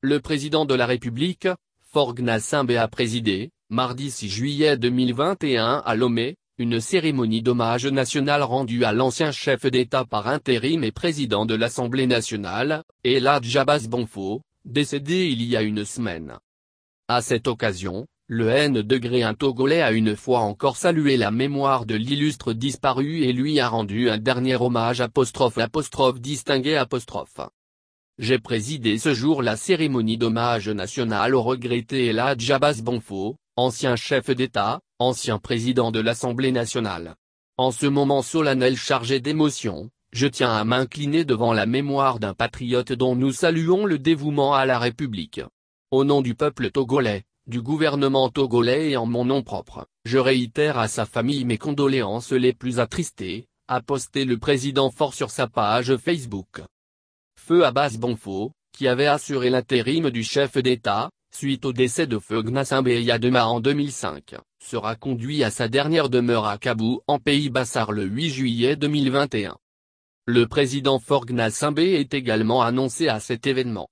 Le président de la République, Forgna Simbé a présidé, mardi 6 juillet 2021 à Lomé, une cérémonie d'hommage national rendue à l'ancien chef d'État par intérim et président de l'Assemblée nationale, Elad Jabas Bonfo, décédé il y a une semaine. À cette occasion, le N degré un Togolais a une fois encore salué la mémoire de l'illustre disparu et lui a rendu un dernier hommage apostrophe apostrophe distingué apostrophe. J'ai présidé ce jour la cérémonie d'hommage national au regretté Elad Jabas Bonfo, ancien chef d'État, ancien président de l'Assemblée nationale. En ce moment solennel chargé d'émotion, je tiens à m'incliner devant la mémoire d'un patriote dont nous saluons le dévouement à la République. Au nom du peuple togolais, du gouvernement togolais et en mon nom propre, je réitère à sa famille mes condoléances les plus attristées, a posté le président fort sur sa page Facebook feu Abbas Bonfo, qui avait assuré l'intérim du chef d'État, suite au décès de feu Gnassin Beyadema en 2005, sera conduit à sa dernière demeure à Kabou en Pays Bassar le 8 juillet 2021. Le président Forgna Simbé est également annoncé à cet événement.